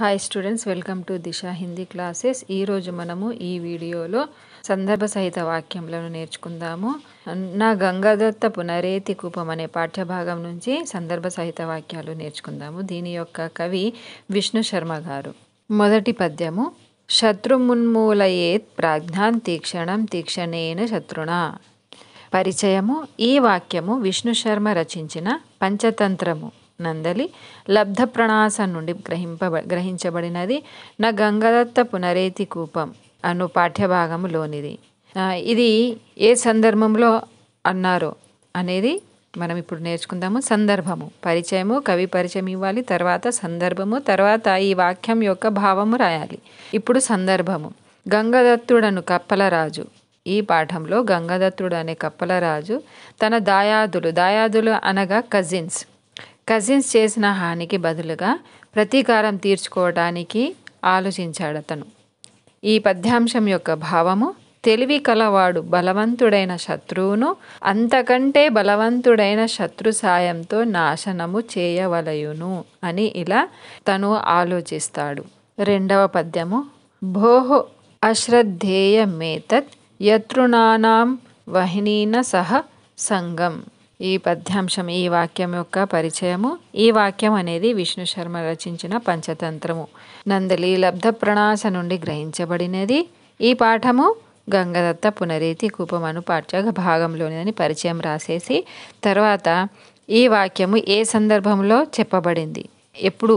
hi students welcome to Disha Hindi classes ఈరోజు మనము ఈ వీడియోలో సందర్భ సహిత వాక్యములను నేర్చుకుందాము నా గంగాదత్త పునరేతి కూపం అనే పాఠ్యభాగం నుంచి సందర్భ సహిత వాక్యాలు నేర్చుకుందాము దీని యొక్క కవి విష్ణు శర్మ గారు మొదటి పద్యము శత్రుమున్మూలయేత్ ప్రాజ్ఞాన్ తీక్షణం తీక్షణేన శత్రుణ పరిచయము ఈ వాక్యము విష్ణు శర్మ రచించిన పంచతంత్రము నందలి లబ్ధ ప్రణాస నుండి గ్రహింప గ్రహించబడినది నా గంగదత్త పునరేతి కూపం అను పాఠ్యభాగములోనిది ఇది ఏ సందర్భంలో అన్నారో అనేది మనం ఇప్పుడు నేర్చుకుందాము సందర్భము పరిచయము కవి పరిచయం ఇవ్వాలి తర్వాత సందర్భము తర్వాత ఈ వాక్యం యొక్క భావము రాయాలి ఇప్పుడు సందర్భము గంగదత్తుడను కప్పలరాజు ఈ పాఠంలో గంగదత్తుడు అనే కప్పలరాజు తన దాయాదులు దాయాదులు అనగా కజిన్స్ కజిన్స్ చేసిన హానికి బదులుగా ప్రతీకారం తీర్చుకోవటానికి ఆలోచించాడు అతను ఈ పద్యాంశం యొక్క భావము తెలివి కలవాడు బలవంతుడైన శత్రువును అంతకంటే బలవంతుడైన శత్రు సాయంతో నాశనము చేయవలయును అని ఇలా తను ఆలోచిస్తాడు రెండవ పద్యము భోహో అశ్రద్ధేయమేతత్ యతృణానాం వహినీన సహ సంగం ఈ పద్యాంశం ఈ వాక్యం యొక్క పరిచయము ఈ వాక్యం అనేది విష్ణు శర్మ రచించిన పంచతంత్రము నందలి లబ్ధ ప్రణాశ నుండి గ్రహించబడినది ఈ పాఠము గంగదత్త పునరీతి కూపం అను పాఠ్య భాగంలోనిదని పరిచయం రాసేసి తర్వాత ఈ వాక్యము ఏ సందర్భంలో చెప్పబడింది ఎప్పుడు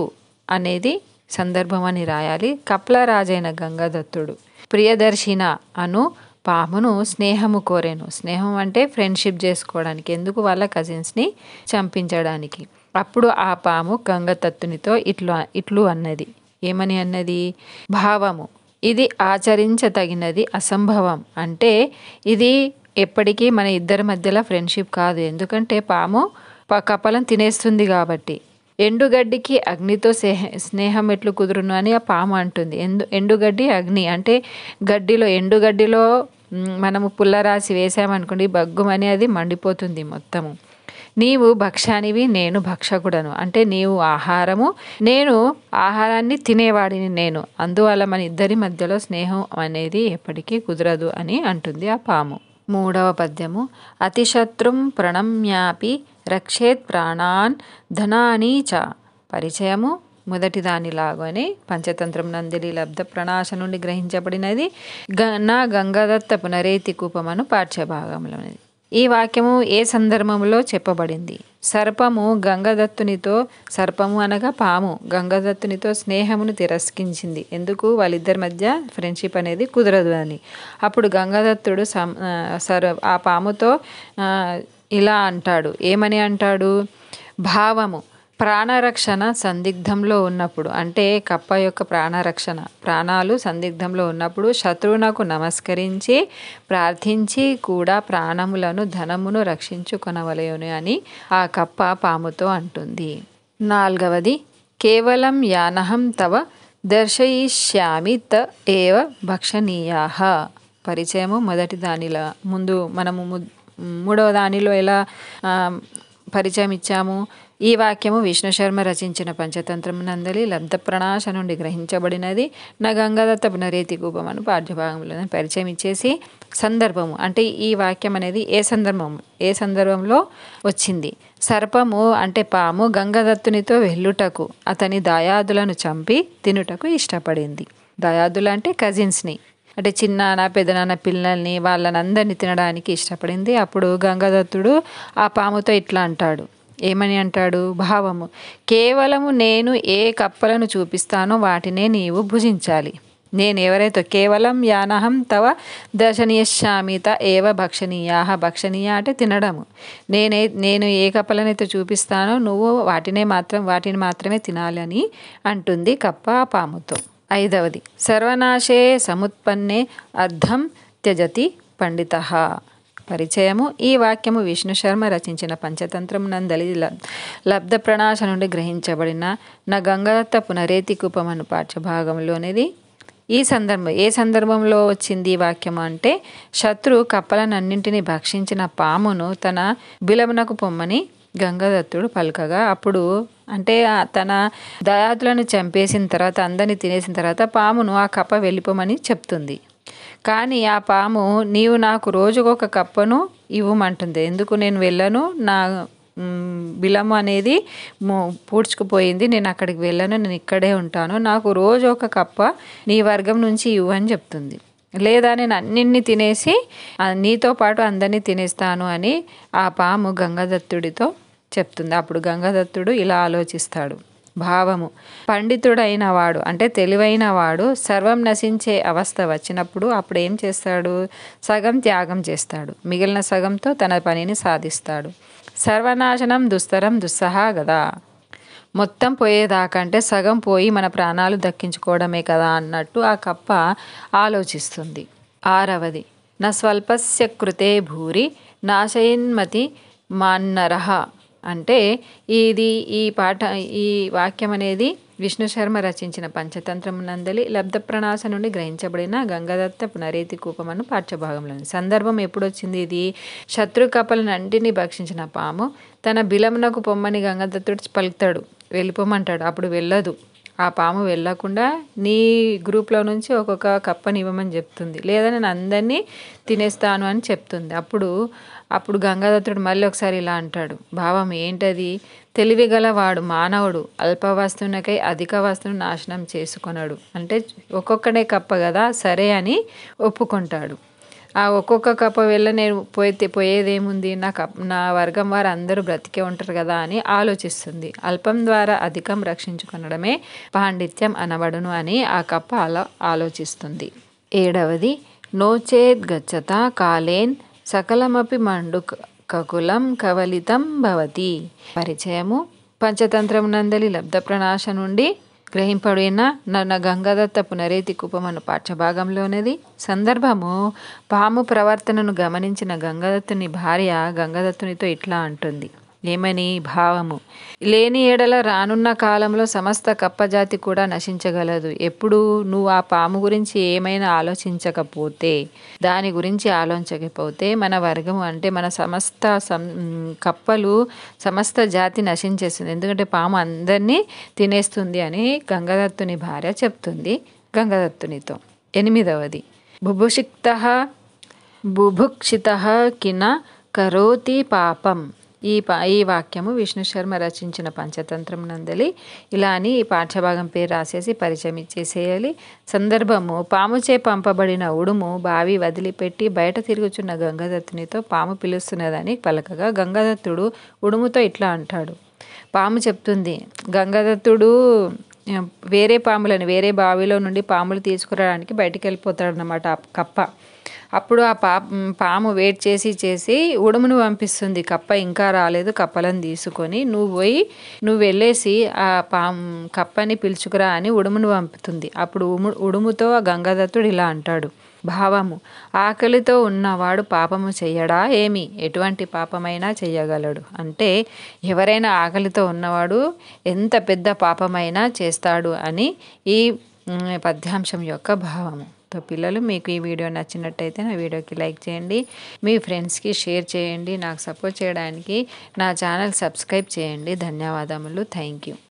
అనేది సందర్భం అని రాయాలి కప్లరాజైన గంగాదత్తుడు ప్రియదర్శిన అను పామును స్నేహము కోరేను స్నేహం అంటే ఫ్రెండ్షిప్ చేసుకోవడానికి ఎందుకు వాళ్ళ కజిన్స్ని చంపించడానికి అప్పుడు ఆ పాము గంగతత్తునితో ఇట్లు ఇట్లు అన్నది ఏమని అన్నది భావము ఇది తగినది అసంభవం అంటే ఇది ఎప్పటికీ మన ఇద్దరి మధ్యలో ఫ్రెండ్షిప్ కాదు ఎందుకంటే పాము కపలం తినేస్తుంది కాబట్టి ఎండుగడ్డికి అగ్నితో స్నేహం ఎట్లు కుదురును అని ఆ పాము అంటుంది ఎండు ఎండుగడ్డి అగ్ని అంటే గడ్డిలో ఎండుగడ్డిలో మనము పుల్లరాసి వేసామనుకోండి బగ్గుమని అది మండిపోతుంది మొత్తము నీవు భక్షానివి నేను భక్షకుడను అంటే నీవు ఆహారము నేను ఆహారాన్ని తినేవాడిని నేను అందువల్ల మన ఇద్దరి మధ్యలో స్నేహం అనేది ఎప్పటికీ కుదరదు అని అంటుంది ఆ పాము మూడవ పద్యము అతిశత్రుం ప్రణమ్యాపి రక్షేత్ ప్రాణాన్ ధనాని చ పరిచయము మొదటిదానిలాగానే పంచతంత్రం నందిలి లబ్ధ ప్రణాశ నుండి గ్రహించబడినది గ నా గంగాదత్త పునరేతి కూపమను పాఠ్యభాగంలోనిది ఈ వాక్యము ఏ సందర్భంలో చెప్పబడింది సర్పము గంగదత్తునితో సర్పము అనగా పాము గంగదత్తునితో స్నేహమును తిరస్కించింది ఎందుకు వాళ్ళిద్దరి మధ్య ఫ్రెండ్షిప్ అనేది కుదరదు అని అప్పుడు గంగదత్తుడు సర్ ఆ పాముతో ఇలా అంటాడు ఏమని అంటాడు భావము ప్రాణరక్షణ సందిగ్ధంలో ఉన్నప్పుడు అంటే కప్ప యొక్క ప్రాణరక్షణ ప్రాణాలు సందిగ్ధంలో ఉన్నప్పుడు శత్రువునకు నమస్కరించి ప్రార్థించి కూడా ప్రాణములను ధనమును రక్షించుకొనవలయును అని ఆ కప్ప పాముతో అంటుంది నాల్గవది కేవలం యానహం తవ దర్శయిష్యామి త ఏవ భక్షణీయాహ పరిచయము మొదటి దానిలా ముందు మనము మూడవ దానిలో ఎలా పరిచయం ఇచ్చాము ఈ వాక్యము విష్ణుశర్మ రచించిన పంచతంత్రం నందలి ప్రణాశ నుండి గ్రహించబడినది నా గంగాదత్త పునరేతి గూపం అని పాఠ్యభాగంలో పరిచయం ఇచ్చేసి సందర్భము అంటే ఈ వాక్యం అనేది ఏ సందర్భం ఏ సందర్భంలో వచ్చింది సర్పము అంటే పాము గంగాదత్తునితో వెళ్ళుటకు అతని దయాదులను చంపి తినుటకు ఇష్టపడింది దయాదులు అంటే కజిన్స్ని అంటే చిన్నాన్న పెదనాన్న పిల్లల్ని వాళ్ళని అందరినీ తినడానికి ఇష్టపడింది అప్పుడు గంగాదత్తుడు ఆ పాముతో ఇట్లా అంటాడు ఏమని అంటాడు భావము కేవలము నేను ఏ కప్పలను చూపిస్తానో వాటినే నీవు భుజించాలి నేను ఎవరైతే కేవలం యానహం తవ దర్శనీయశామిత ఏవ భక్షణీయాహ భక్షణీయ అంటే తినడము నేనే నేను ఏ కప్పలనైతే చూపిస్తానో నువ్వు వాటినే మాత్రం వాటిని మాత్రమే తినాలని అంటుంది కప్ప పాముతో ఐదవది సర్వనాశే సముత్పన్నే అర్థం త్యజతి పండిత పరిచయము ఈ వాక్యము విష్ణు శర్మ రచించిన పంచతంత్రం నందలి లబ్ధ ప్రణాశ నుండి గ్రహించబడిన నా గంగదత్త పునరేతి కుపమను పాఠ్యభాగంలోనిది ఈ సందర్భం ఏ సందర్భంలో వచ్చింది వాక్యం అంటే శత్రు కప్పలనన్నింటినీ భక్షించిన పామును తన బిలమునకు పొమ్మని గంగాదత్తుడు పలుకగా అప్పుడు అంటే తన దయాతులను చంపేసిన తర్వాత అందరిని తినేసిన తర్వాత పామును ఆ కప్ప వెళ్ళిపోమని చెప్తుంది కానీ ఆ పాము నీవు నాకు రోజుకొక కప్పను ఇవ్వమంటుంది ఎందుకు నేను వెళ్ళను నా బిలము అనేది పూడ్చుకుపోయింది నేను అక్కడికి వెళ్ళను నేను ఇక్కడే ఉంటాను నాకు రోజు ఒక కప్ప నీ వర్గం నుంచి ఇవ్వు అని చెప్తుంది లేదా నేను అన్నింటినీ తినేసి నీతో పాటు అందరినీ తినేస్తాను అని ఆ పాము గంగాదత్తుడితో చెప్తుంది అప్పుడు గంగాదత్తుడు ఇలా ఆలోచిస్తాడు భావము పండితుడైన వాడు అంటే తెలివైన వాడు సర్వం నశించే అవస్థ వచ్చినప్పుడు అప్పుడు ఏం చేస్తాడు సగం త్యాగం చేస్తాడు మిగిలిన సగంతో తన పనిని సాధిస్తాడు సర్వనాశనం దుస్తరం దుస్సహా కదా మొత్తం పోయేదాకంటే సగం పోయి మన ప్రాణాలు దక్కించుకోవడమే కదా అన్నట్టు ఆ కప్ప ఆలోచిస్తుంది ఆరవది నా స్వల్పస్య కృతే భూరి నాశయన్మతి మాన్నరహ అంటే ఇది ఈ పాఠ ఈ వాక్యం అనేది విష్ణు శర్మ రచించిన నందలి లబ్ధ ప్రణాశ నుండి గ్రహించబడిన గంగాదత్త పునరేతి కూపమను పాఠ్యభాగంలోని సందర్భం ఎప్పుడొచ్చింది ఇది శత్రు కపలనంటిని భక్షించిన పాము తన బిలమునకు పొమ్మని గంగాదత్తుడు పలుకుతాడు వెళ్ళిపోమంటాడు అప్పుడు వెళ్ళదు ఆ పాము వెళ్ళకుండా నీ గ్రూప్లో నుంచి ఒక్కొక్క కప్పని ఇవ్వమని చెప్తుంది లేదా నేను అందరినీ తినేస్తాను అని చెప్తుంది అప్పుడు అప్పుడు గంగాదత్తుడు మళ్ళీ ఒకసారి ఇలా అంటాడు భావం ఏంటది వాడు మానవుడు వస్తువునకై అధిక వస్తువును నాశనం చేసుకొనడు అంటే ఒక్కొక్కడే కప్ప కదా సరే అని ఒప్పుకుంటాడు ఆ ఒక్కొక్క కప్ప వెళ్ళ నేను పోయితే పోయేదేముంది నా కప్ నా వర్గం వారు అందరూ బ్రతికే ఉంటారు కదా అని ఆలోచిస్తుంది అల్పం ద్వారా అధికం రక్షించుకొనడమే పాండిత్యం అనబడును అని ఆ కప్ప అలా ఆలోచిస్తుంది ఏడవది నోచేద్ గచ్చత కాలేన్ సకలమపి మండు కకులం కవలితం భవతి పరిచయము పంచతంత్రం నందలి లబ్ధ ప్రణాశ నుండి గ్రహింపడిన నన్న గంగాదత్త పునరేతి కుపం అను పాఠ్యభాగంలోనిది సందర్భము పాము ప్రవర్తనను గమనించిన గంగాదత్తుని భార్య గంగాదత్తునితో ఇట్లా అంటుంది లేమని భావము లేని ఏడల రానున్న కాలంలో సమస్త కప్పజాతి కూడా నశించగలదు ఎప్పుడు నువ్వు ఆ పాము గురించి ఏమైనా ఆలోచించకపోతే దాని గురించి ఆలోచించకపోతే మన వర్గం అంటే మన సమస్త కప్పలు సమస్త జాతి నశించేస్తుంది ఎందుకంటే పాము అందరినీ తినేస్తుంది అని గంగదత్తుని భార్య చెప్తుంది గంగదత్తునితో ఎనిమిదవది బుభుషిక్త బుభుక్షిత కిన కరోతి పాపం ఈ పా ఈ వాక్యము విష్ణు శర్మ రచించిన పంచతంత్రం నందలి ఇలా అని ఈ పాఠ్యభాగం పేరు రాసేసి పరిచయం ఇచ్చేసేయాలి సందర్భము పాముచే పంపబడిన ఉడుము బావి వదిలిపెట్టి బయట తిరుగుచున్న గంగాదత్తునితో పాము పిలుస్తున్నదని పలకగా గంగాదత్తుడు ఉడుముతో ఇట్లా అంటాడు పాము చెప్తుంది గంగాదత్తుడు వేరే పాములను వేరే బావిలో నుండి పాములు తీసుకురావడానికి బయటికి వెళ్ళిపోతాడు అనమాట కప్ప అప్పుడు ఆ పా పాము వెయిట్ చేసి చేసి ఉడుమును పంపిస్తుంది కప్ప ఇంకా రాలేదు కప్పలను తీసుకొని నువ్వు పోయి నువ్వు వెళ్ళేసి ఆ పాము కప్పని పిలుచుకురా అని ఉడుమును పంపుతుంది అప్పుడు ఉడుముతో గంగాదత్తుడు ఇలా అంటాడు భావము ఆకలితో ఉన్నవాడు పాపము చెయ్యడా ఏమి ఎటువంటి పాపమైనా చెయ్యగలడు అంటే ఎవరైనా ఆకలితో ఉన్నవాడు ఎంత పెద్ద పాపమైనా చేస్తాడు అని ఈ పద్యాంశం యొక్క భావము తో పిల్లలు మీకు ఈ వీడియో నచ్చినట్టయితే నా వీడియోకి లైక్ చేయండి మీ ఫ్రెండ్స్కి షేర్ చేయండి నాకు సపోర్ట్ చేయడానికి నా ఛానల్ సబ్స్క్రైబ్ చేయండి ధన్యవాదములు థ్యాంక్ యూ